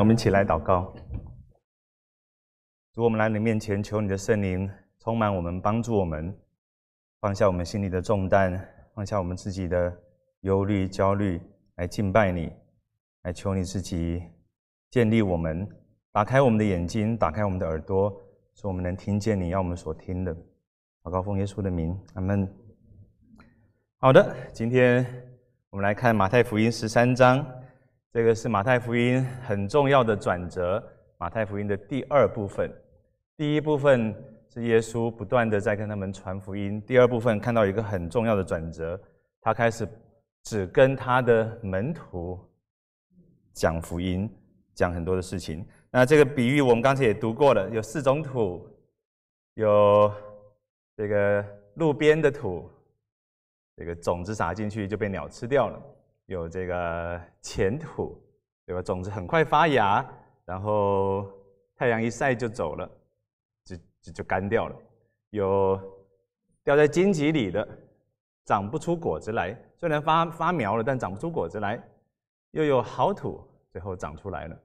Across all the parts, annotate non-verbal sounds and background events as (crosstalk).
我们一起来祷告。如果我们来你面前，求你的圣灵充满我们，帮助我们放下我们心里的重担，放下我们自己的忧虑、焦虑，来敬拜你，来求你自己建立我们，打开我们的眼睛，打开我们的耳朵，使我们能听见你要我们所听的。祷告奉耶稣的名，阿门。好的，今天我们来看马太福音十三章。这个是马太福音很重要的转折，马太福音的第二部分。第一部分是耶稣不断的在跟他们传福音，第二部分看到一个很重要的转折，他开始只跟他的门徒讲福音，讲很多的事情。那这个比喻我们刚才也读过了，有四种土，有这个路边的土，这个种子撒进去就被鸟吃掉了。有这个浅土，对吧？种子很快发芽，然后太阳一晒就走了，就就就干掉了。有掉在荆棘里的，长不出果子来。虽然发发苗了，但长不出果子来。又有好土，最后长出来了。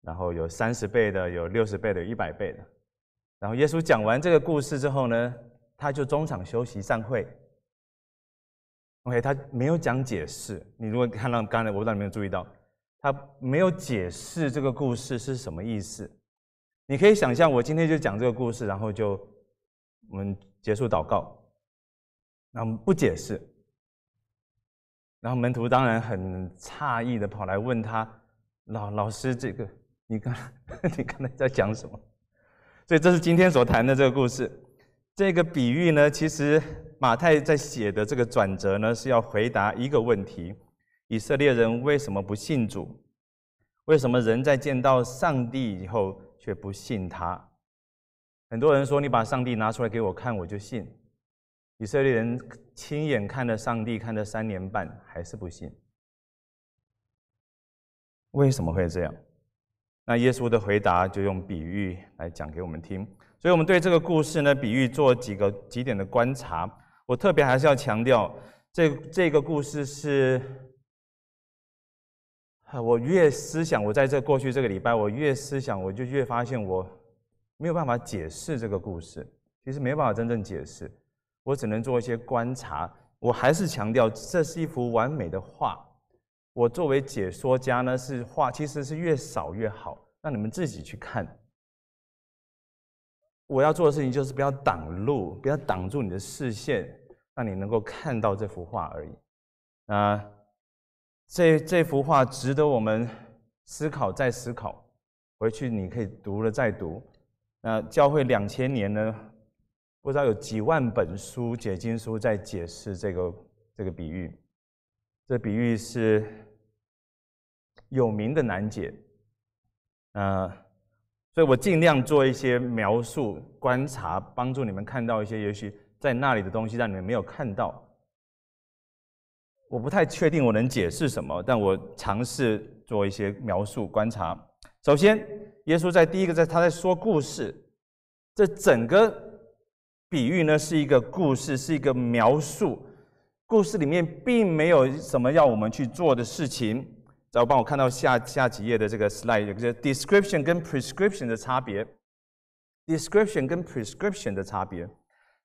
然后有三十倍的，有六十倍的，有一百倍的。然后耶稣讲完这个故事之后呢，他就中场休息，散会。OK，他没有讲解释。你如果看到刚才，我不知道你有没有注意到，他没有解释这个故事是什么意思。你可以想象，我今天就讲这个故事，然后就我们结束祷告，那我们不解释。然后门徒当然很诧异的跑来问他：“老老师，这个你刚 (laughs) 你刚才在讲什么？”所以这是今天所谈的这个故事。这个比喻呢，其实。马太在写的这个转折呢，是要回答一个问题：以色列人为什么不信主？为什么人在见到上帝以后却不信他？很多人说：“你把上帝拿出来给我看，我就信。”以色列人亲眼看了上帝，看了三年半，还是不信。为什么会这样？那耶稣的回答就用比喻来讲给我们听。所以，我们对这个故事呢，比喻做几个几点的观察。我特别还是要强调，这这个故事是，啊，我越思想，我在这过去这个礼拜，我越思想，我就越发现我没有办法解释这个故事，其实没有办法真正解释，我只能做一些观察。我还是强调，这是一幅完美的画。我作为解说家呢，是画其实是越少越好，让你们自己去看。我要做的事情就是不要挡路，不要挡住你的视线。让你能够看到这幅画而已。那这这幅画值得我们思考，再思考。回去你可以读了再读。那教会两千年呢？不知道有几万本书、解经书在解释这个这个比喻。这比喻是有名的难解。那所以我尽量做一些描述、观察，帮助你们看到一些也许。在那里的东西让你们没有看到，我不太确定我能解释什么，但我尝试做一些描述观察。首先，耶稣在第一个在他在说故事，这整个比喻呢是一个故事，是一个描述。故事里面并没有什么要我们去做的事情。再帮我看到下下几页的这个 slide，就是 description 跟 prescription 的差别，description 跟 prescription 的差别。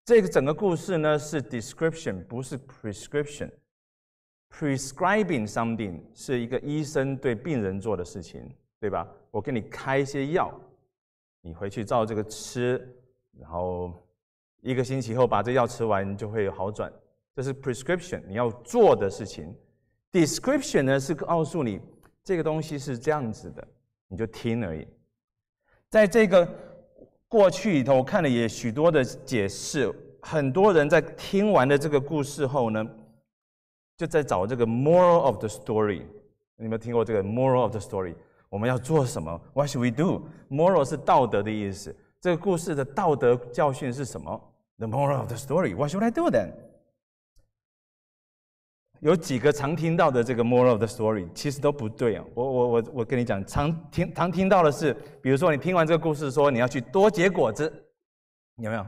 这个整个故事呢是 description，不是 prescription。prescribing something 是一个医生对病人做的事情，对吧？我给你开一些药，你回去照这个吃，然后一个星期后把这药吃完，你就会有好转。这是 prescription 你要做的事情。description 呢是告诉你这个东西是这样子的，你就听而已。在这个。过去里头，我看了也许多的解释。很多人在听完了这个故事后呢，就在找这个 moral of the story。有没有听过这个 moral of the story？我们要做什么？What should we do？Moral 是道德的意思。这个故事的道德教训是什么？The moral of the story. What should I do then？有几个常听到的这个 moral of the story，其实都不对啊！我我我我跟你讲，常听常听到的是，比如说你听完这个故事说你要去多结果子，有没有？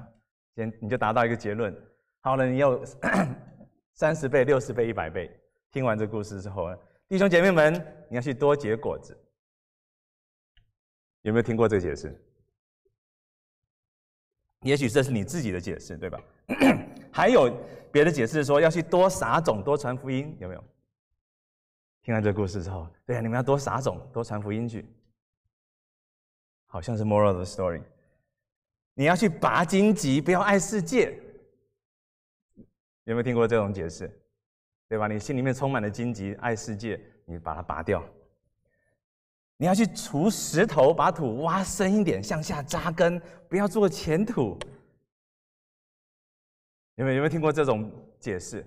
先你就达到一个结论，好了，你有 (coughs) 三十倍、六十倍、一百倍。听完这故事之后，弟兄姐妹们，你要去多结果子，有没有听过这个解释？也许这是你自己的解释，对吧？还有别的解释说要去多撒种、多传福音，有没有？听完这故事之后，对啊，你们要多撒种、多传福音去。好像是 moral the story。你要去拔荆棘，不要爱世界。有没有听过这种解释？对吧？你心里面充满了荆棘，爱世界，你把它拔掉。你要去除石头，把土挖深一点，向下扎根，不要做浅土。有没有有没有听过这种解释？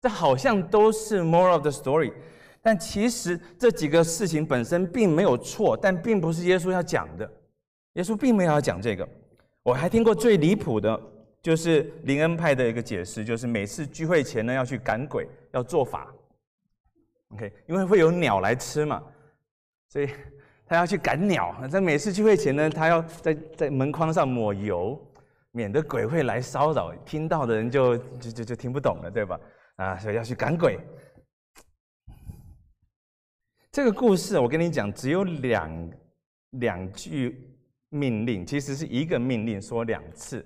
这好像都是 more of the story，但其实这几个事情本身并没有错，但并不是耶稣要讲的。耶稣并没有要讲这个。我还听过最离谱的，就是林恩派的一个解释，就是每次聚会前呢要去赶鬼，要做法。OK，因为会有鸟来吃嘛，所以他要去赶鸟。在每次聚会前呢，他要在在门框上抹油。免得鬼会来骚扰，听到的人就就就就听不懂了，对吧？啊，所以要去赶鬼。这个故事我跟你讲，只有两两句命令，其实是一个命令说两次。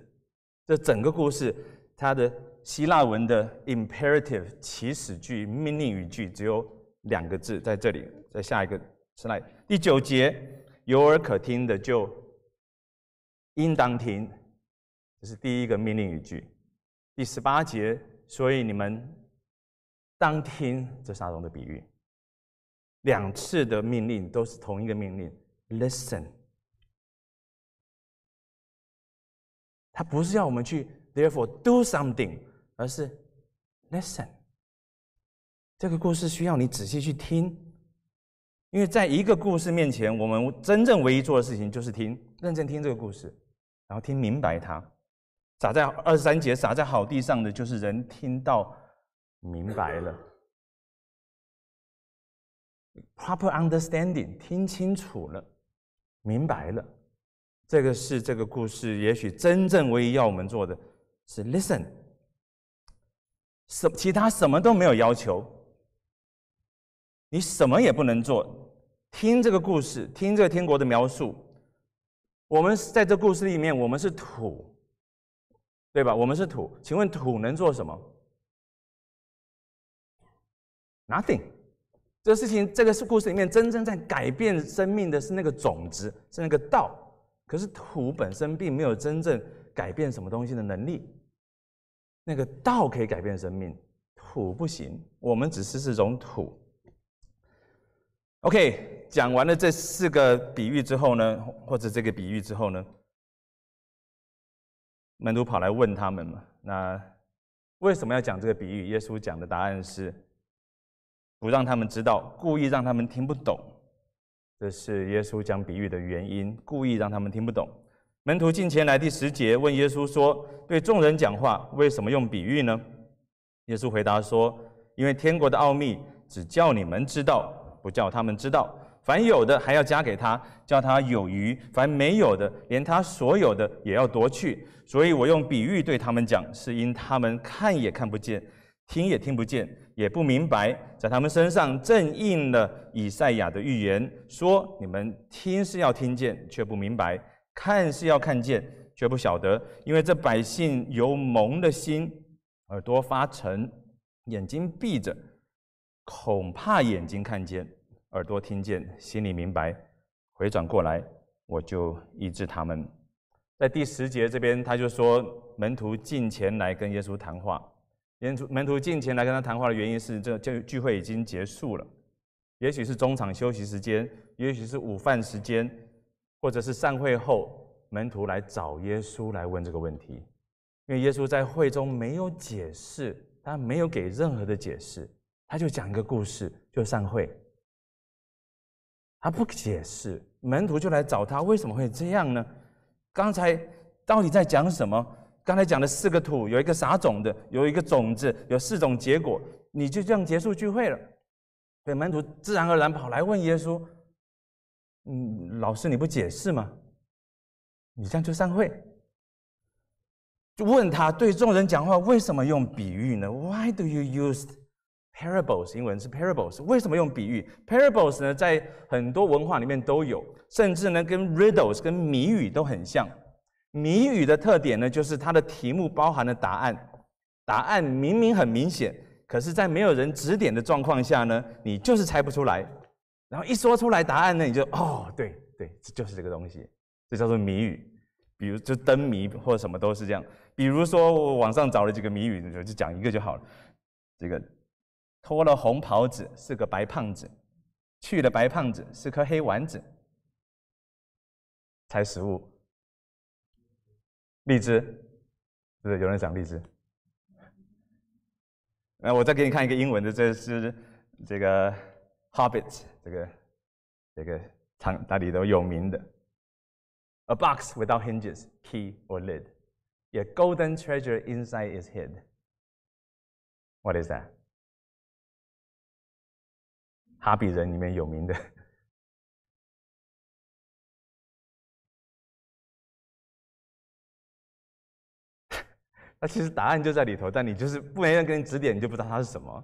这整个故事，它的希腊文的 imperative 起始句命令语句只有两个字，在这里，在下一个 slide 第九节，有耳可听的就应当听。这是第一个命令语句，第十八节。所以你们当听这沙龙的比喻。两次的命令都是同一个命令，listen。他不是要我们去 therefore do something，而是 listen。这个故事需要你仔细去听，因为在一个故事面前，我们真正唯一做的事情就是听，认真听这个故事，然后听明白它。撒在二十三节撒在好地上的，就是人听到明白了，proper understanding，听清楚了，明白了。这个是这个故事，也许真正唯一要我们做的是 listen，什其他什么都没有要求，你什么也不能做，听这个故事，听这个天国的描述。我们在这故事里面，我们是土。对吧？我们是土，请问土能做什么？Nothing。这个事情，这个是故事里面真正在改变生命的是那个种子，是那个道。可是土本身并没有真正改变什么东西的能力。那个道可以改变生命，土不行。我们只是这种土。OK，讲完了这四个比喻之后呢，或者这个比喻之后呢？门徒跑来问他们嘛，那为什么要讲这个比喻？耶稣讲的答案是，不让他们知道，故意让他们听不懂，这是耶稣讲比喻的原因，故意让他们听不懂。门徒进前来，第十节问耶稣说：“对众人讲话，为什么用比喻呢？”耶稣回答说：“因为天国的奥秘只叫你们知道，不叫他们知道。”凡有的还要加给他，叫他有余；凡没有的，连他所有的也要夺去。所以我用比喻对他们讲，是因他们看也看不见，听也听不见，也不明白，在他们身上正应了以赛亚的预言：说你们听是要听见，却不明白；看是要看见，却不晓得。因为这百姓由蒙的心，耳朵发沉，眼睛闭着，恐怕眼睛看见。耳朵听见，心里明白，回转过来，我就医治他们。在第十节这边，他就说门徒进前来跟耶稣谈话。门徒门徒进前来跟他谈话的原因是，这这聚会已经结束了，也许是中场休息时间，也许是午饭时间，或者是散会后门徒来找耶稣来问这个问题。因为耶稣在会中没有解释，他没有给任何的解释，他就讲一个故事就散会。他不解释，门徒就来找他，为什么会这样呢？刚才到底在讲什么？刚才讲了四个土，有一个撒种的，有一个种子，有四种结果，你就这样结束聚会了。以门徒自然而然跑来问耶稣：“嗯，老师你不解释吗？你这样就散会？就问他对众人讲话为什么用比喻呢？”Why do you use Parables 英文是 parables，为什么用比喻？Parables 呢，在很多文化里面都有，甚至呢跟 riddles 跟谜语都很像。谜语的特点呢，就是它的题目包含了答案，答案明明很明显，可是，在没有人指点的状况下呢，你就是猜不出来。然后一说出来答案呢，你就哦，对对，这就是这个东西，这叫做谜语。比如就灯谜或什么都是这样。比如说我网上找了几个谜语，就讲一个就好了，这个。脱了红袍子是个白胖子，去了白胖子是颗黑丸子，猜食物，荔枝，是不是有人讲荔枝？那我再给你看一个英文的，这是这个《Hobbit》，这个这个长那里头有名的，A box without hinges, key or lid, y e golden treasure inside is hid. What is that? 达比人里面有名的，(laughs) 那其实答案就在里头，但你就是不没人给你指点，你就不知道它是什么。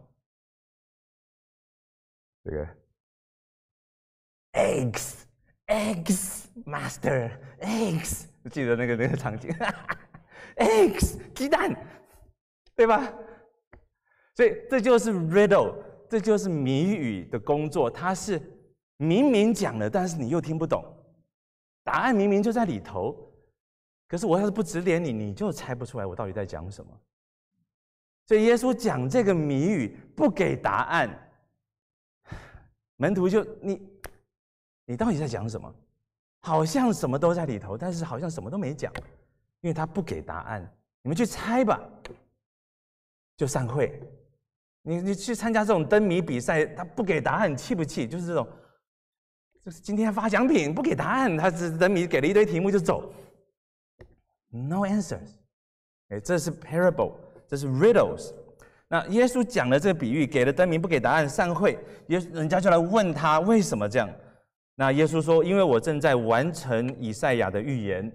这个 eggs eggs master eggs，记得那个那个场景，(laughs) eggs 鸡蛋，对吧？所以这就是 riddle。这就是谜语的工作，它是明明讲了，但是你又听不懂。答案明明就在里头，可是我要是不指点你，你就猜不出来我到底在讲什么。所以耶稣讲这个谜语不给答案，门徒就你你到底在讲什么？好像什么都在里头，但是好像什么都没讲，因为他不给答案。你们去猜吧，就散会。你你去参加这种灯谜比赛，他不给答案，你气不气？就是这种，就是今天发奖品不给答案，他这灯谜给了一堆题目就走，no answers，哎，这是 parable，这是 riddles，那耶稣讲的这个比喻，给了灯谜不给答案，散会，耶人家就来问他为什么这样，那耶稣说，因为我正在完成以赛亚的预言。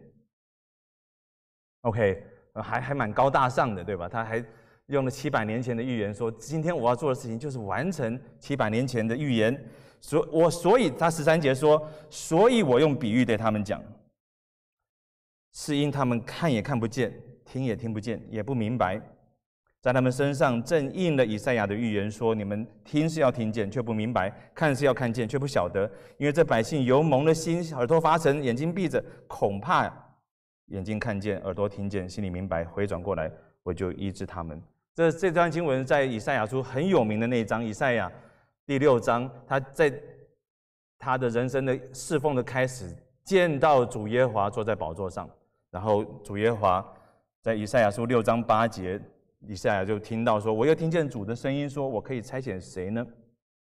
OK，还还蛮高大上的对吧？他还。用了七百年前的预言，说今天我要做的事情就是完成七百年前的预言，所我所以他十三节说，所以我用比喻对他们讲，是因他们看也看不见，听也听不见，也不明白，在他们身上正应了以赛亚的预言说，你们听是要听见，却不明白；看是要看见，却不晓得，因为这百姓由蒙了心，耳朵发沉，眼睛闭着，恐怕眼睛看见，耳朵听见，心里明白，回转过来，我就医治他们。这这张经文在以赛亚书很有名的那一章，以赛亚第六章，他在他的人生的侍奉的开始，见到主耶华坐在宝座上，然后主耶华在以赛亚书六章八节，以赛亚就听到说，我又听见主的声音，说我可以差遣谁呢？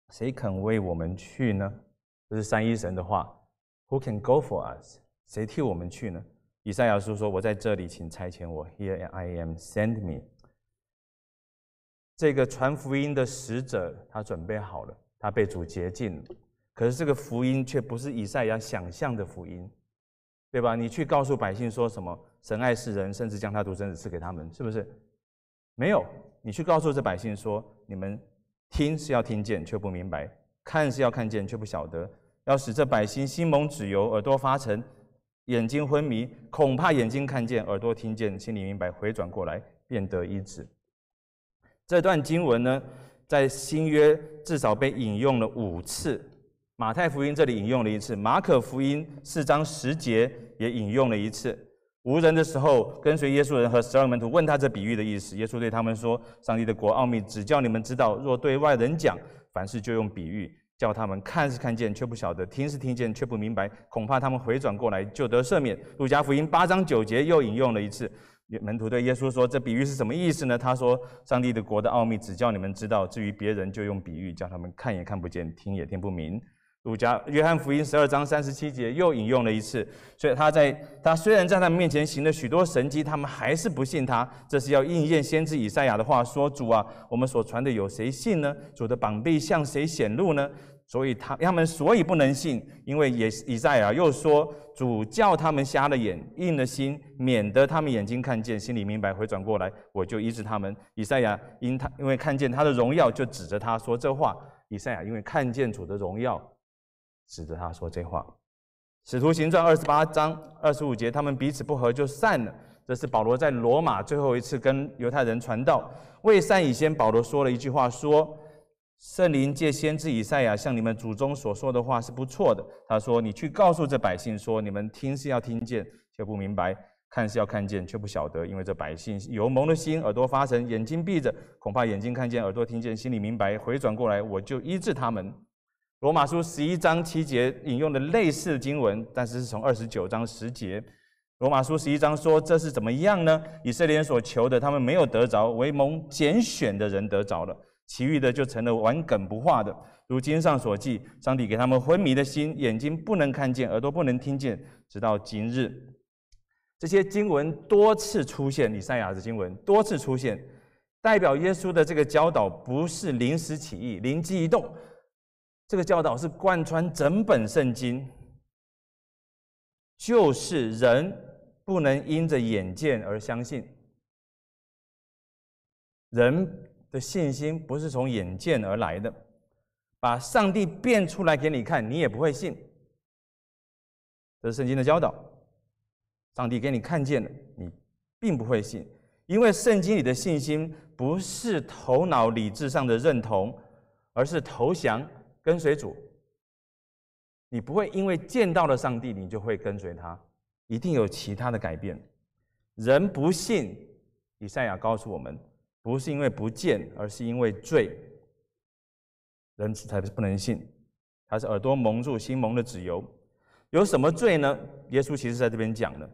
谁肯为我们去呢？这是三一神的话，Who can go for us？谁替我们去呢？以赛亚书说，我在这里，请差遣我，Here I am, send me。这个传福音的使者，他准备好了，他被主洁净了。可是这个福音却不是以赛亚想象的福音，对吧？你去告诉百姓说什么？神爱世人，甚至将他独生子赐给他们，是不是？没有。你去告诉这百姓说：你们听是要听见，却不明白；看是要看见，却不晓得。要使这百姓心蒙脂油，耳朵发沉，眼睛昏迷，恐怕眼睛看见，耳朵听见，心里明白，回转过来，便得医治。这段经文呢，在新约至少被引用了五次。马太福音这里引用了一次，马可福音四章十节也引用了一次。无人的时候，跟随耶稣人和十二门徒问他这比喻的意思。耶稣对他们说：“上帝的国奥秘只叫你们知道，若对外人讲，凡事就用比喻，叫他们看是看见，却不晓得；听是听见，却不明白。恐怕他们回转过来就得赦免。”路加福音八章九节又引用了一次。门徒对耶稣说：“这比喻是什么意思呢？”他说：“上帝的国的奥秘只叫你们知道，至于别人，就用比喻，叫他们看也看不见，听也听不明。”儒家约翰福音十二章三十七节又引用了一次。所以他在他虽然在他们面前行了许多神迹，他们还是不信他。这是要应验先知以赛亚的话说：“主啊，我们所传的有谁信呢？主的膀臂向谁显露呢？”所以他他们所以不能信，因为也以赛亚又说主叫他们瞎了眼，硬了心，免得他们眼睛看见，心里明白，回转过来，我就医治他们。以赛亚因他因为看见他的荣耀，就指着他说这话。以赛亚因为看见主的荣耀，指着他说这话。使徒行传二十八章二十五节，他们彼此不和就散了。这是保罗在罗马最后一次跟犹太人传道。为善以先，保罗说了一句话说。圣灵借先知以赛亚向你们祖宗所说的话是不错的。他说：“你去告诉这百姓说，你们听是要听见，却不明白；看是要看见，却不晓得。因为这百姓有蒙的心，耳朵发神，眼睛闭着，恐怕眼睛看见，耳朵听见，心里明白，回转过来，我就医治他们。”罗马书十一章七节引用的类似经文，但是是从二十九章十节。罗马书十一章说：“这是怎么样呢？以色列人所求的，他们没有得着，为蒙拣选的人得着了。”其余的就成了顽梗不化的。如经上所记，上帝给他们昏迷的心，眼睛不能看见，耳朵不能听见，直到今日。这些经文多次出现，李赛亚的经文多次出现，代表耶稣的这个教导不是临时起意、灵机一动，这个教导是贯穿整本圣经，就是人不能因着眼见而相信，人。的信心不是从眼见而来的，把上帝变出来给你看，你也不会信。这是圣经的教导：上帝给你看见了，你并不会信，因为圣经里的信心不是头脑理智上的认同，而是投降跟随主。你不会因为见到了上帝，你就会跟随他，一定有其他的改变。人不信，以赛亚告诉我们。不是因为不见，而是因为罪，人才是不能信，他是耳朵蒙住，心蒙的纸油。有什么罪呢？耶稣其实在这边讲了，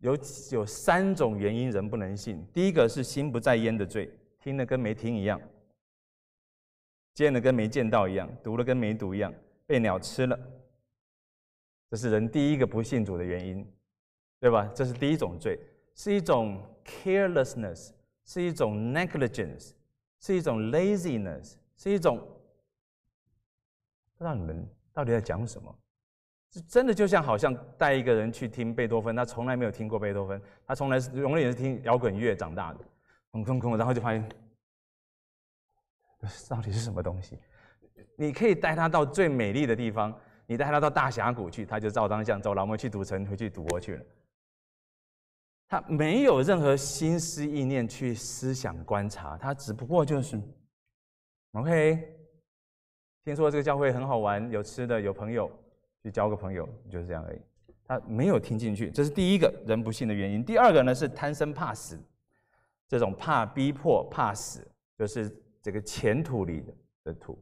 有有三种原因人不能信。第一个是心不在焉的罪，听了跟没听一样，见了跟没见到一样，读了跟没读一样，被鸟吃了。这是人第一个不信主的原因，对吧？这是第一种罪，是一种 carelessness。是一种 negligence，是一种 laziness，是一种不知道你们到底在讲什么。就真的就像好像带一个人去听贝多芬，他从来没有听过贝多芬，他从来是永远是听摇滚乐长大的，空空空，然后就发现到底是什么东西。你可以带他到最美丽的地方，你带他到大峡谷去，他就照张相，走了，我们去赌城回去赌博去了。他没有任何心思意念去思想观察，他只不过就是，OK，听说这个教会很好玩，有吃的，有朋友，去交个朋友，就是这样而已。他没有听进去，这是第一个人不信的原因。第二个呢是贪生怕死，这种怕逼迫、怕死，就是这个前途里的土，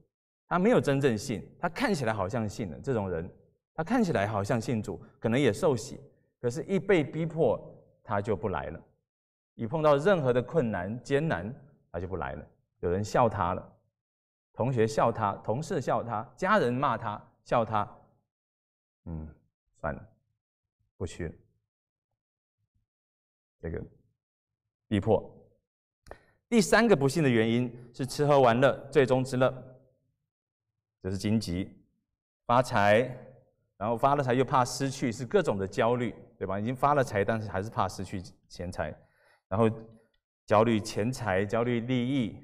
他没有真正信。他看起来好像信了，这种人，他看起来好像信主，可能也受洗，可是一被逼迫。他就不来了。一碰到任何的困难、艰难，他就不来了。有人笑他了，同学笑他，同事笑他，家人骂他，笑他。嗯，算了，不去。了。这个逼迫。第三个不幸的原因是吃喝玩乐，最终之乐。这是荆棘，发财。然后发了财又怕失去，是各种的焦虑，对吧？已经发了财，但是还是怕失去钱财，然后焦虑钱财，焦虑利益，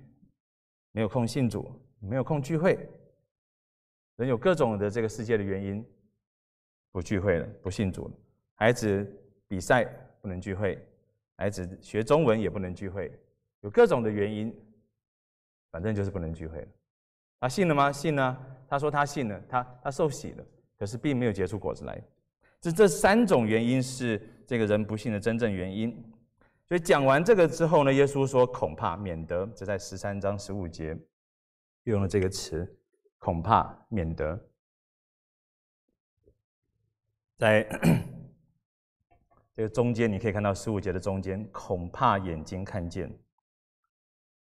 没有空信主，没有空聚会，人有各种的这个世界的原因，不聚会了，不信主了。孩子比赛不能聚会，孩子学中文也不能聚会，有各种的原因，反正就是不能聚会了。他信了吗？信呢？他说他信了，他他受洗了。可是并没有结出果子来，这这三种原因是这个人不幸的真正原因。所以讲完这个之后呢，耶稣说：“恐怕免得”，这在十三章十五节用了这个词，“恐怕免得”。在这个中间，你可以看到十五节的中间，“恐怕眼睛看见”，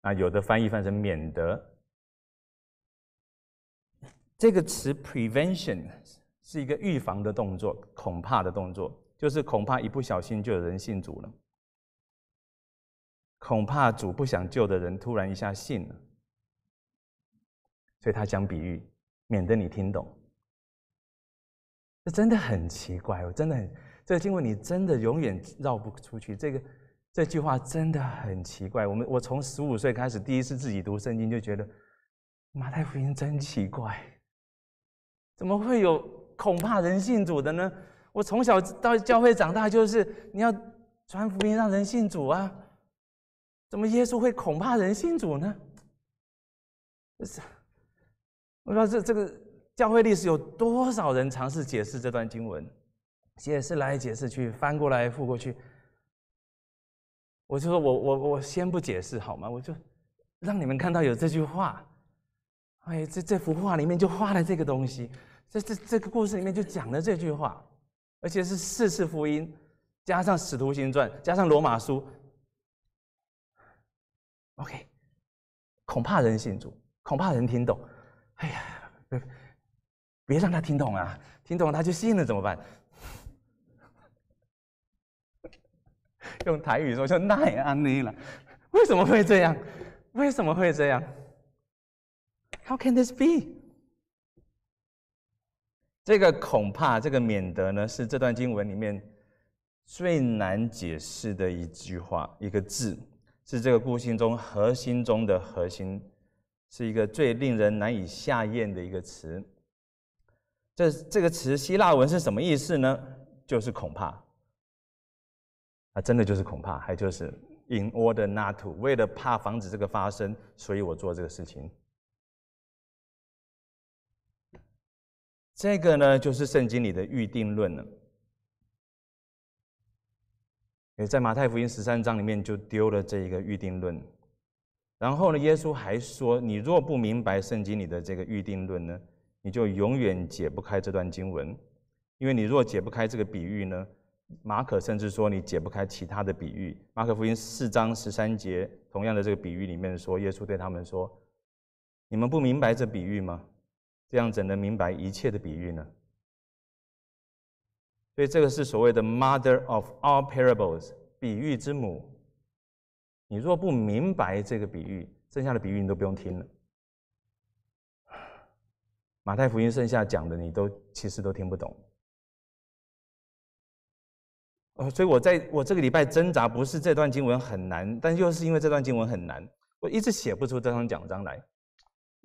啊，有的翻译翻成“免得”这个词 “prevention”。是一个预防的动作，恐怕的动作，就是恐怕一不小心就有人信主了。恐怕主不想救的人突然一下信了，所以他讲比喻，免得你听懂。这真的很奇怪，我真的很，这个经文你真的永远绕不出去。这个这句话真的很奇怪。我们我从十五岁开始第一次自己读圣经，就觉得马太福音真奇怪，怎么会有？恐怕人信主的呢？我从小到教会长大，就是你要传福音，让人信主啊！怎么耶稣会恐怕人信主呢？是我说这这个教会历史，有多少人尝试解释这段经文，解释来解释去，翻过来覆过去。我就说我我我先不解释好吗？我就让你们看到有这句话。哎，这这幅画里面就画了这个东西。这这这个故事里面就讲了这句话，而且是四次福音加上使徒行传加上罗马书，OK，恐怕人信主，恐怕人听懂，哎呀，别别让他听懂啊，听懂他就信了怎么办？(laughs) 用台语说就奈安尼了，为什么会这样？为什么会这样？How can this be？这个恐怕，这个免得呢，是这段经文里面最难解释的一句话，一个字，是这个故星中核心中的核心，是一个最令人难以下咽的一个词。这这个词希腊文是什么意思呢？就是恐怕，啊，真的就是恐怕，还就是 in order not to，为了怕防止这个发生，所以我做这个事情。这个呢，就是圣经里的预定论了。也在马太福音十三章里面就丢了这一个预定论。然后呢，耶稣还说：“你若不明白圣经里的这个预定论呢，你就永远解不开这段经文。因为你若解不开这个比喻呢，马可甚至说你解不开其他的比喻。马可福音四章十三节同样的这个比喻里面说，耶稣对他们说：‘你们不明白这比喻吗？’”这样怎能明白一切的比喻呢？所以这个是所谓的 “mother of all parables” 比喻之母。你若不明白这个比喻，剩下的比喻你都不用听了。马太福音剩下讲的，你都其实都听不懂。哦，所以我在我这个礼拜挣扎，不是这段经文很难，但又是因为这段经文很难，我一直写不出这张讲章来。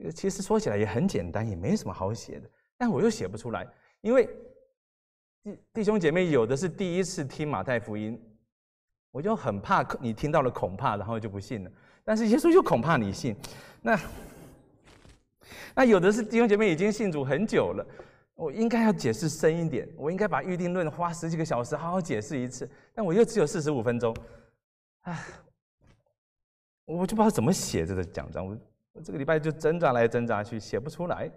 其实说起来也很简单，也没什么好写的，但我又写不出来，因为弟弟兄姐妹有的是第一次听马太福音，我就很怕你听到了恐怕，然后就不信了。但是耶稣又恐怕你信，那那有的是弟兄姐妹已经信主很久了，我应该要解释深一点，我应该把预定论花十几个小时好好解释一次，但我又只有四十五分钟，唉，我就不知道怎么写这个奖章。这个礼拜就挣扎来挣扎去，写不出来。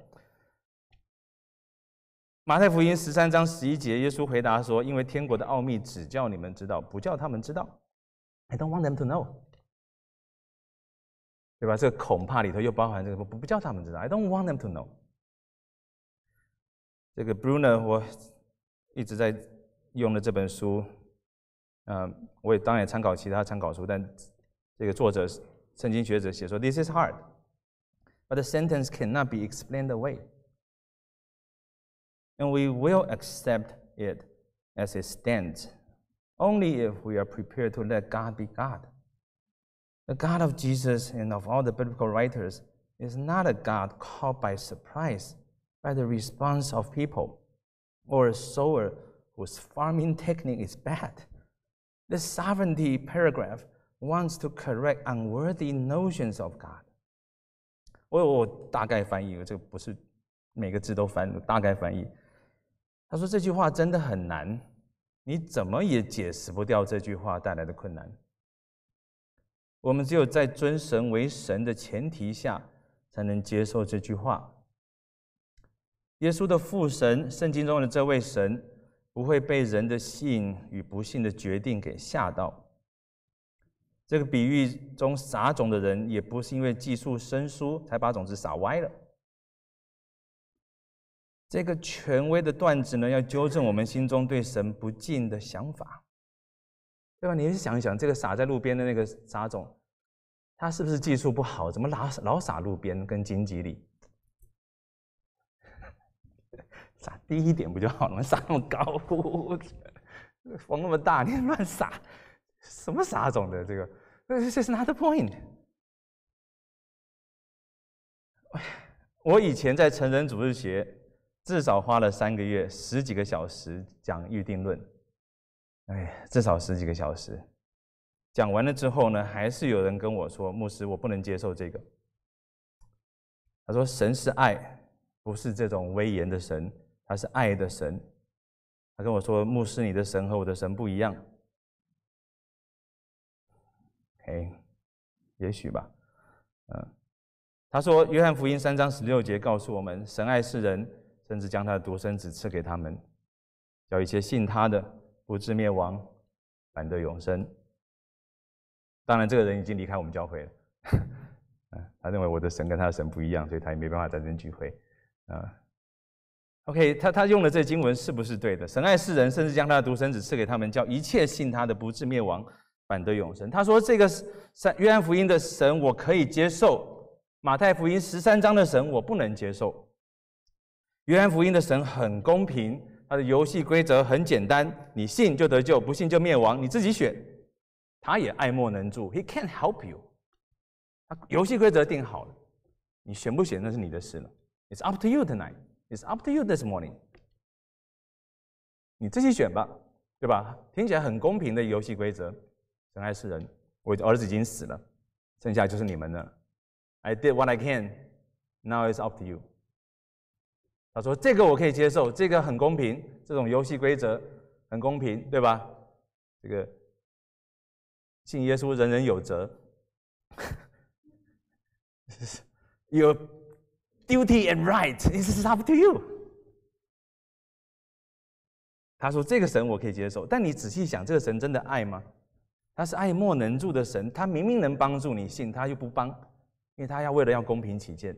马太福音十三章十一节，耶稣回答说：“因为天国的奥秘只叫你们知道，不叫他们知道。” I don't want them to know，对吧？这恐怕里头又包含这个不不叫他们知道。I don't want them to know。这个 Bruno 我一直在用的这本书，嗯，我也当然也参考其他参考书，但这个作者圣经学者，写说：“This is hard。” but the sentence cannot be explained away. And we will accept it as it stands only if we are prepared to let God be God. The God of Jesus and of all the biblical writers is not a God caught by surprise by the response of people or a sower whose farming technique is bad. This sovereignty paragraph wants to correct unworthy notions of God. 我我大概翻译，这个不是每个字都翻大概翻译。他说这句话真的很难，你怎么也解释不掉这句话带来的困难。我们只有在尊神为神的前提下，才能接受这句话。耶稣的父神，圣经中的这位神，不会被人的信与不信的决定给吓到。这个比喻中撒种的人也不是因为技术生疏才把种子撒歪了。这个权威的段子呢，要纠正我们心中对神不敬的想法，对吧？你想一想，这个撒在路边的那个撒种，他是不是技术不好？怎么老老撒路边跟荆棘里？(laughs) 撒低一点不就好了吗？撒那么高，(laughs) 风那么大，你乱撒。(laughs) 什么撒种的这个？This is not the point。我以前在成人主日学，至少花了三个月十几个小时讲预定论。哎，至少十几个小时。讲完了之后呢，还是有人跟我说：“牧师，我不能接受这个。”他说：“神是爱，不是这种威严的神，他是爱的神。”他跟我说：“牧师，你的神和我的神不一样。”哎，也许吧，嗯，他说《约翰福音》三章十六节告诉我们，神爱世人，甚至将他的独生子赐给他们，叫一切信他的不至灭亡，反得永生。当然，这个人已经离开我们教会了，嗯，他认为我的神跟他的神不一样，所以他也没办法在这边聚会，啊，OK，他他用的这经文是不是对的？神爱世人，甚至将他的独生子赐给他们，叫一切信他的不至灭亡。反对永生，他说：“这个三约翰福音的神我可以接受，马太福音十三章的神我不能接受。约翰福音的神很公平，他的游戏规则很简单，你信就得救，不信就灭亡，你自己选。他也爱莫能助，He can't help you。他游戏规则定好了，你选不选那是你的事了。It's up to you tonight. It's up to you this morning。你自己选吧，对吧？听起来很公平的游戏规则。”神爱是人，我儿子已经死了，剩下就是你们了。I did what I can, now it's up to you。他说：“这个我可以接受，这个很公平，这种游戏规则很公平，对吧？”这个信耶稣，人人有责。(laughs) Your duty and right is up to you。他说：“这个神我可以接受，但你仔细想，这个神真的爱吗？”他是爱莫能助的神，他明明能帮助你信，他又不帮，因为他要为了要公平起见，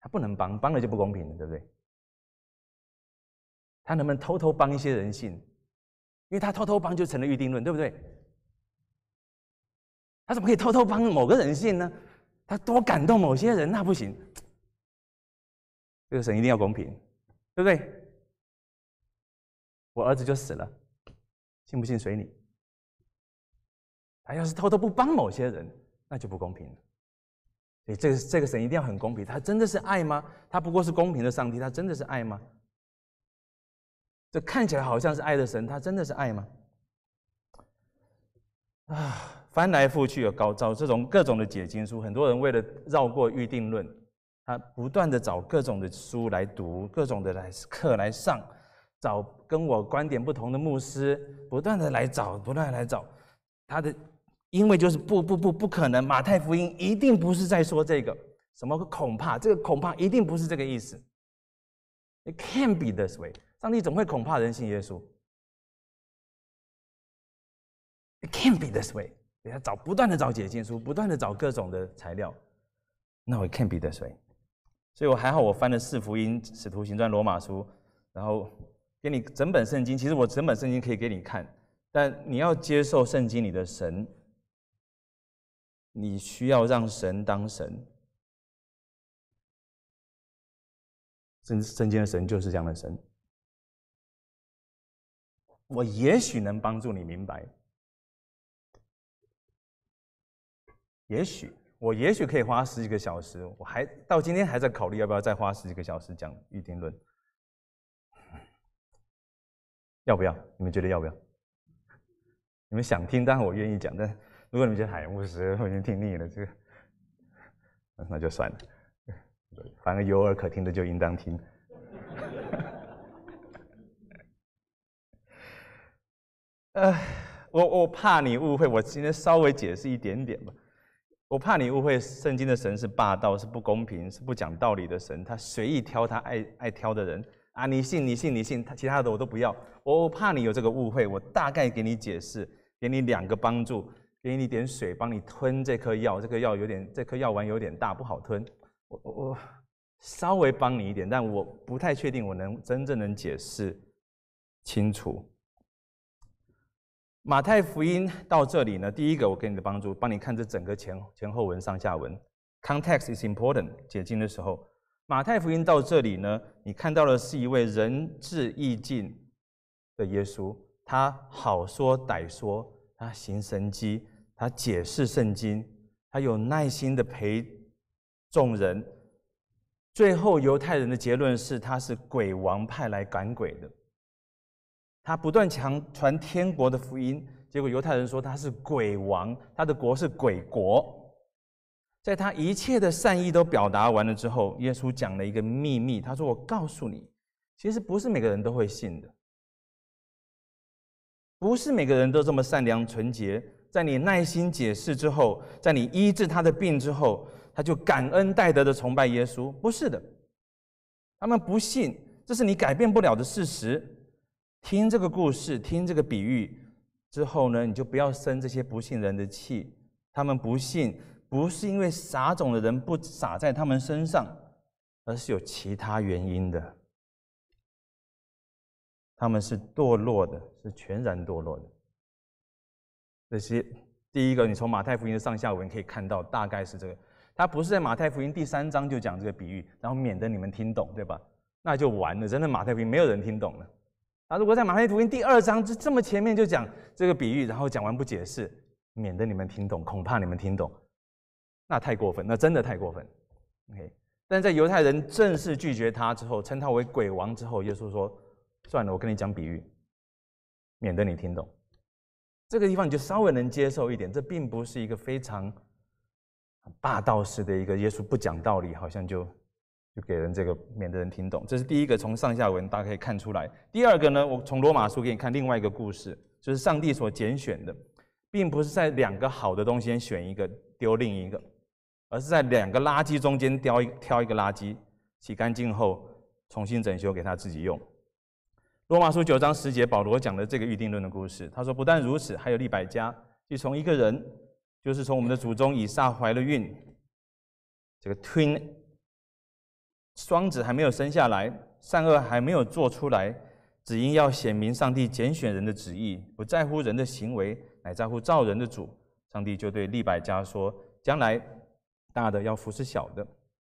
他不能帮，帮了就不公平了，对不对？他能不能偷偷帮一些人信？因为他偷偷帮就成了预定论，对不对？他怎么可以偷偷帮某个人信呢？他多感动某些人，那不行。这个神一定要公平，对不对？我儿子就死了，信不信随你。他要是偷偷不帮某些人，那就不公平了。以这个这个神一定要很公平，他真的是爱吗？他不过是公平的上帝，他真的是爱吗？这看起来好像是爱的神，他真的是爱吗？啊，翻来覆去有高招，这种各种的解经书，很多人为了绕过预定论，他不断的找各种的书来读，各种的来课来上，找跟我观点不同的牧师，不断的来找，不断来找，他的。因为就是不不不不可能，马太福音一定不是在说这个什么恐怕，这个恐怕一定不是这个意思。It can't be this way，上帝怎么会恐怕人信耶稣？It can't be this way，给他找不断的找解经书，不断的找各种的材料。No，it can't be this way，所以我还好，我翻了四福音、使徒行传、罗马书，然后给你整本圣经。其实我整本圣经可以给你看，但你要接受圣经里的神。你需要让神当神，真真经的神就是这样的神。我也许能帮助你明白，也许我也许可以花十几个小时，我还到今天还在考虑要不要再花十几个小时讲预定论，要不要？你们觉得要不要？你们想听，当然我愿意讲，但。如果你觉得海言过 (laughs) 我已经听腻了，这那就算了。反正有耳可听的就应当听。呃，(laughs) 我我怕你误会，我今天稍微解释一点点吧。我怕你误会，圣经的神是霸道、是不公平、是不讲道理的神，他随意挑他爱爱挑的人啊！你信，你信，你信，其他的我都不要。我怕你有这个误会，我大概给你解释，给你两个帮助。给你点水，帮你吞这颗药。这颗药有点，这颗药丸有点大，不好吞。我我我，稍微帮你一点，但我不太确定我能真正能解释清楚。马太福音到这里呢，第一个我给你的帮助，帮你看这整个前前后文、上下文。Context is important。解经的时候，马太福音到这里呢，你看到的是一位仁至义尽的耶稣，他好说歹说。他行神迹，他解释圣经，他有耐心的陪众人。最后，犹太人的结论是他是鬼王派来赶鬼的。他不断强传天国的福音，结果犹太人说他是鬼王，他的国是鬼国。在他一切的善意都表达完了之后，耶稣讲了一个秘密，他说：“我告诉你，其实不是每个人都会信的。”不是每个人都这么善良纯洁。在你耐心解释之后，在你医治他的病之后，他就感恩戴德的崇拜耶稣。不是的，他们不信，这是你改变不了的事实。听这个故事，听这个比喻之后呢，你就不要生这些不信人的气。他们不信，不是因为撒种的人不撒在他们身上，而是有其他原因的。他们是堕落的，是全然堕落的。这些第一个，你从马太福音的上下文可以看到，大概是这个。他不是在马太福音第三章就讲这个比喻，然后免得你们听懂，对吧？那就完了，真的马太福音没有人听懂了。啊，如果在马太福音第二章这这么前面就讲这个比喻，然后讲完不解释，免得你们听懂，恐怕你们听懂，那太过分，那真的太过分。OK，但在犹太人正式拒绝他之后，称他为鬼王之后，耶稣说。算了，我跟你讲比喻，免得你听懂。这个地方你就稍微能接受一点。这并不是一个非常霸道式的一个耶稣不讲道理，好像就就给人这个免得人听懂。这是第一个，从上下文大家可以看出来。第二个呢，我从罗马书给你看另外一个故事，就是上帝所拣选的，并不是在两个好的东西先选一个丢另一个，而是在两个垃圾中间挑一挑一个垃圾，洗干净后重新整修给他自己用。罗马书九章十节，保罗讲的这个预定论的故事。他说：“不但如此，还有利百家，即从一个人，就是从我们的祖宗以撒怀了孕，这个 twin 双子还没有生下来，善恶还没有做出来，只因要显明上帝拣选人的旨意，不在乎人的行为，乃在乎造人的主。上帝就对利百家说：将来大的要服侍小的，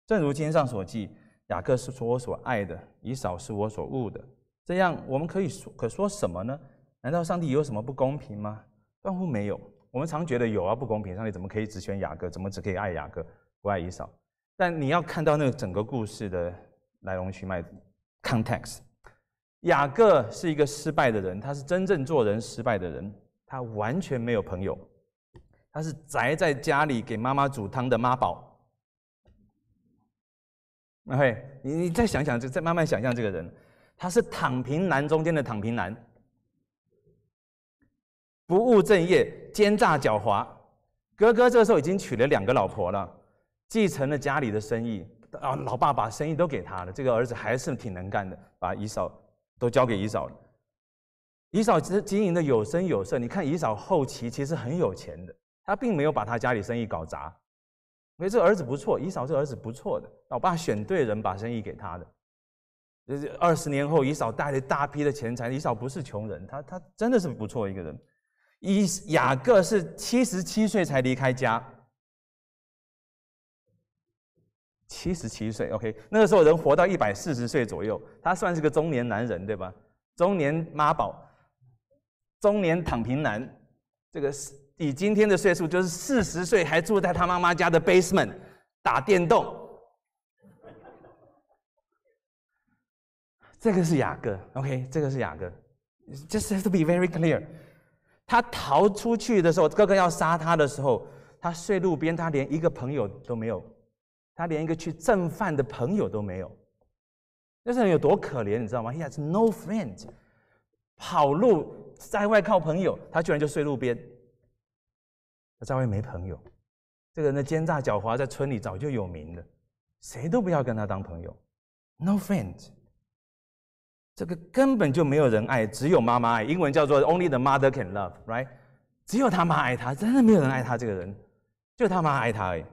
正如经上所记，雅各是所我所爱的，以扫是我所恶的。”这样我们可以说可说什么呢？难道上帝有什么不公平吗？断乎没有。我们常觉得有啊，不公平。上帝怎么可以只选雅各？怎么只可以爱雅各，不爱以扫？但你要看到那个整个故事的来龙去脉，context。雅各是一个失败的人，他是真正做人失败的人，他完全没有朋友，他是宅在家里给妈妈煮汤的妈宝。那会，你你再想想，就再慢慢想象这个人。他是躺平男中间的躺平男，不务正业，奸诈狡猾。哥哥这个时候已经娶了两个老婆了，继承了家里的生意。啊，老爸把生意都给他了。这个儿子还是挺能干的，把姨嫂都交给姨嫂了。姨嫂经营的有声有色，你看姨嫂后期其实很有钱的，他并没有把他家里生意搞砸。我觉得这儿子不错，姨嫂这儿子不错的，老爸选对人把生意给他的。这是二十年后，伊嫂带了大批的钱财。伊嫂不是穷人，他他真的是不错一个人。伊雅各是七十七岁才离开家，七十七岁，OK。那个时候人活到一百四十岁左右，他算是个中年男人，对吧？中年妈宝，中年躺平男。这个以今天的岁数，就是四十岁还住在他妈妈家的 basement 打电动。这个是雅各，OK，这个是雅各。Just have to be very clear，他逃出去的时候，哥哥要杀他的时候，他睡路边，他连一个朋友都没有，他连一个去挣饭的朋友都没有。那人有多可怜，你知道吗？has no friend，跑路在外靠朋友，他居然就睡路边。他在外没朋友，这个人的奸诈狡猾在村里早就有名了，谁都不要跟他当朋友，no friend。这个根本就没有人爱，只有妈妈爱。英文叫做 "Only the mother can love"，right？只有他妈爱他，真的没有人爱他。这个人就他妈爱他，而已。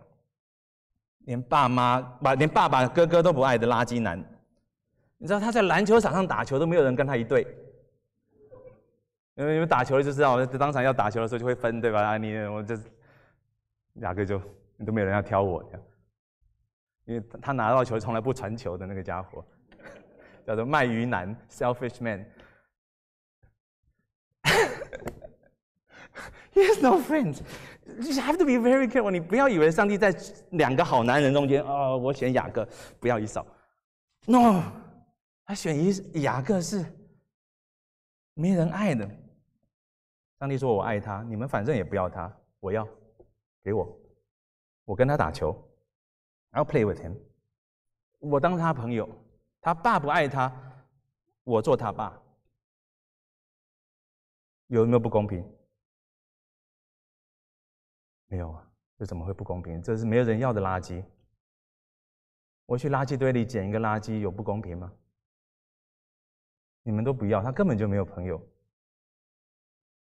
连爸妈、连爸爸、哥哥都不爱的垃圾男。你知道他在篮球场上打球都没有人跟他一队，因为你们打球就知道，当场要打球的时候就会分，对吧？你我这哪个就都没有人要挑我，因为他拿到球从来不传球的那个家伙。叫做卖鱼男 （selfish man），he (laughs) has no friends. (laughs) You have to be very careful. 你不要以为上帝在两个好男人中间啊，我选雅各，不要一扫。No，他选一雅各是没人爱的。上帝说：“我爱他，你们反正也不要他，我要给我，我跟他打球，I'll play with him，我当他朋友。”他爸不爱他，我做他爸，有没有不公平？没有啊，这怎么会不公平？这是没有人要的垃圾，我去垃圾堆里捡一个垃圾，有不公平吗？你们都不要他，根本就没有朋友，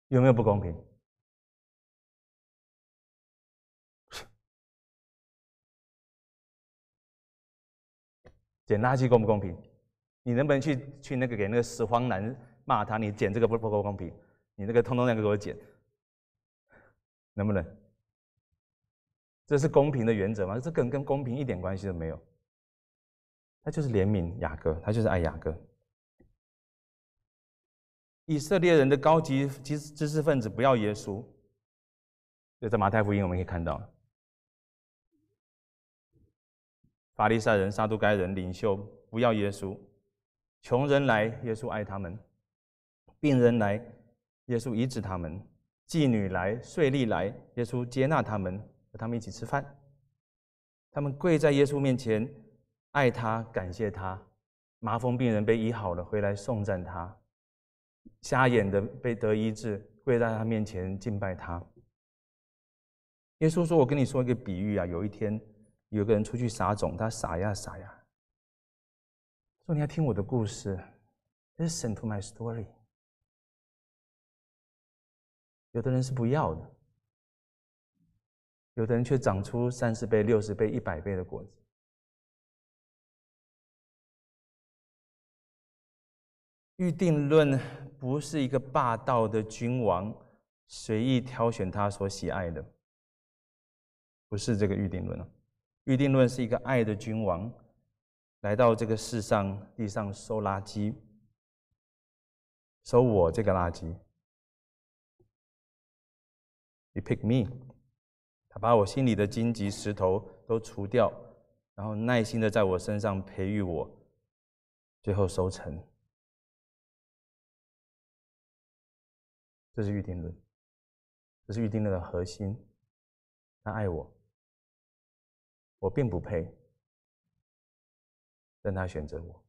有没有不公平？捡垃圾公不公平？你能不能去去那个给那个拾荒男骂他？你捡这个不不公平？你那个通通那个给我捡，能不能？这是公平的原则吗？这跟跟公平一点关系都没有。他就是怜悯雅各，他就是爱雅各。以色列人的高级知知识分子不要耶稣，就在马太福音我们可以看到。法利赛人、撒都该人领袖不要耶稣，穷人来，耶稣爱他们；病人来，耶稣医治他们；妓女来、税吏来，耶稣接纳他们，和他们一起吃饭。他们跪在耶稣面前，爱他、感谢他。麻风病人被医好了，回来颂赞他；瞎眼的被得医治，跪在他面前敬拜他。耶稣说：“我跟你说一个比喻啊，有一天。”有个人出去撒种，他撒呀撒呀，说：“你要听我的故事。”“Listen to my story。”有的人是不要的，有的人却长出三十倍、六十倍、一百倍的果子。预定论不是一个霸道的君王随意挑选他所喜爱的，不是这个预定论啊。预定论是一个爱的君王来到这个世上，地上收垃圾，收我这个垃圾 You pick me，他把我心里的荆棘石头都除掉，然后耐心的在我身上培育我，最后收成。这是预定论，这是预定论的核心，他爱我。我并不配，但他选择我。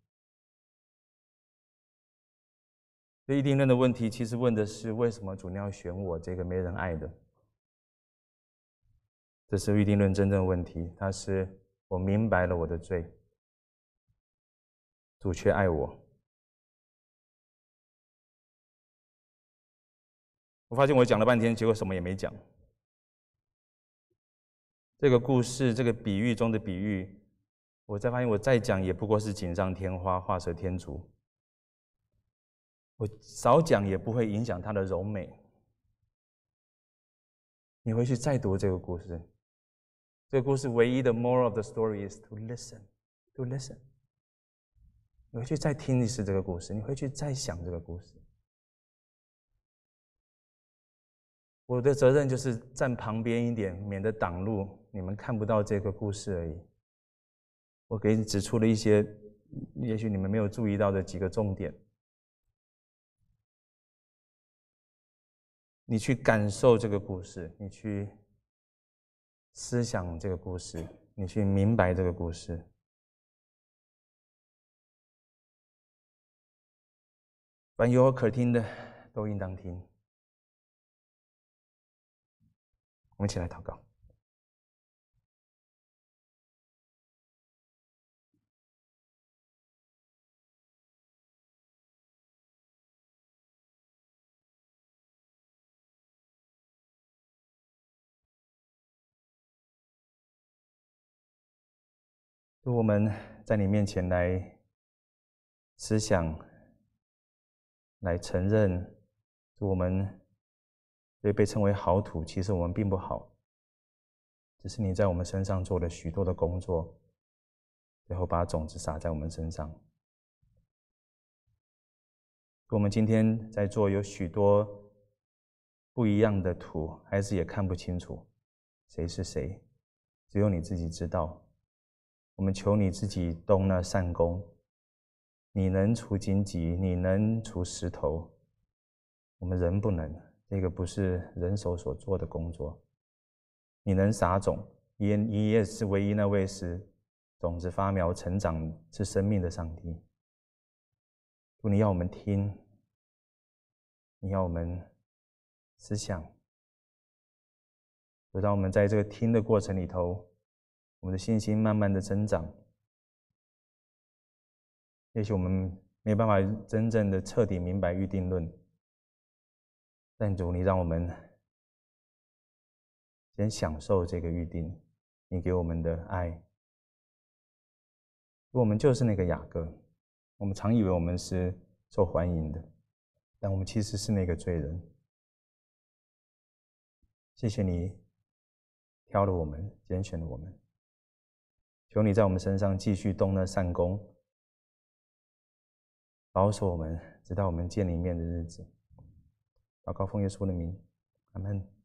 这预定论的问题，其实问的是为什么主要选我这个没人爱的？这是预定论真正问题。他是我明白了我的罪，主却爱我。我发现我讲了半天，结果什么也没讲。这个故事，这个比喻中的比喻，我再发现，我再讲也不过是锦上添花、画蛇添足。我少讲也不会影响它的柔美。你回去再读这个故事，这个故事唯一的 more of the story is to listen, to listen。你回去再听一次这个故事，你回去再想这个故事。我的责任就是站旁边一点，免得挡路。你们看不到这个故事而已。我给你指出了一些，也许你们没有注意到的几个重点。你去感受这个故事，你去思想这个故事，你去明白这个故事。凡有可听的，都应当听。我们一起来祷告。我们在你面前来思想，来承认，我们被被称为好土，其实我们并不好，只是你在我们身上做了许多的工作，然后把种子撒在我们身上。我们今天在做有许多不一样的土，孩子也看不清楚谁是谁，只有你自己知道。我们求你自己动那善功，你能除荆棘，你能除石头，我们人不能，这个不是人手所做的工作。你能撒种，也你也，是唯一那位是种子发苗成长是生命的上帝。主，你要我们听，你要我们思想，就让我们在这个听的过程里头。我们的信心慢慢的增长。也许我们没有办法真正的彻底明白预定论，但主你让我们先享受这个预定，你给我们的爱。我们就是那个雅各，我们常以为我们是受欢迎的，但我们其实是那个罪人。谢谢你挑了我们，拣选了我们。求你在我们身上继续动那善功，保守我们，直到我们见你面的日子，老高奉耶稣的名，阿门。